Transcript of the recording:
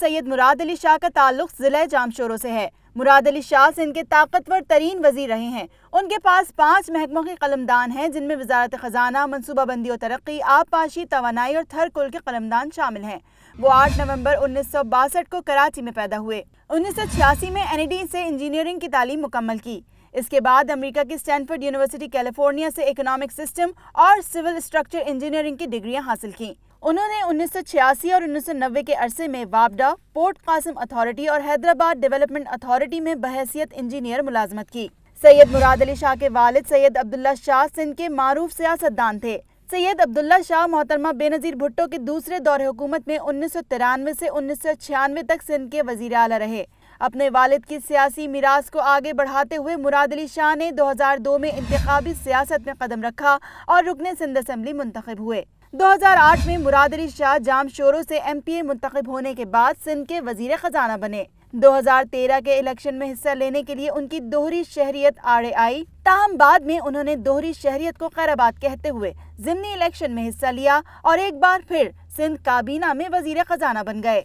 سید مراد علی شاہ کا تعلق ضلع جام سے سے مراد علی شاہ سے ان کے طاقتور ترین وزیر رہے ہیں ان کے پاس پانچ محکموں کی قلمدان ہیں جن میں وزارت خزانہ منصوبہ بندی اور ترقی آب پاشی توانائی اور تھر کل کے قلمدان شامل ہیں وہ آٹھ نومبر انیس سو باسٹھ کو کراچی میں پیدا ہوئے انیس سو چھیاسی میں این ڈی سے انجینئرنگ کی تعلیم مکمل کی اس کے بعد امریکہ کی سٹینفرڈ یونیورسٹی کیلیفورنیا سے اکنامک سسٹم اور سول اسٹرکچر انجینئرنگ کی ڈگریاں حاصل کیں انہوں نے انیس سو چھیاسی اور انیس سو نوے کے عرصے میں وابڈا پورٹ قاسم اتھارٹی اور حیدرآباد ڈیولپمنٹ اتھارٹی میں بحیثیت انجینئر ملازمت کی سید مراد علی شاہ کے والد سید عبداللہ شاہ سندھ کے معروف سیاستدان تھے سید عبداللہ شاہ محترمہ بے نظیر بھٹو کے دوسرے دور حکومت میں انیس سو ترانوے سے انیس سو چھیانوے تک سندھ کے وزیر اعلیٰ رہے اپنے والد کی سیاسی میراث کو آگے بڑھاتے ہوئے مراد علی شاہ نے دو ہزار دو میں انتخابی سیاست میں قدم رکھا اور رکنے سندھ اسمبلی منتخب ہوئے دو ہزار آٹھ میں مراد علی شاہ جام شوروں سے ایم پی اے منتخب ہونے کے بعد سندھ کے وزیر خزانہ بنے دو ہزار تیرہ کے الیکشن میں حصہ لینے کے لیے ان کی دوہری شہریت آڑے آئی تاہم بعد میں انہوں نے دوہری شہریت کو آباد کہتے ہوئے الیکشن میں حصہ لیا اور ایک بار پھر سندھ کابینہ میں وزیر خزانہ بن گئے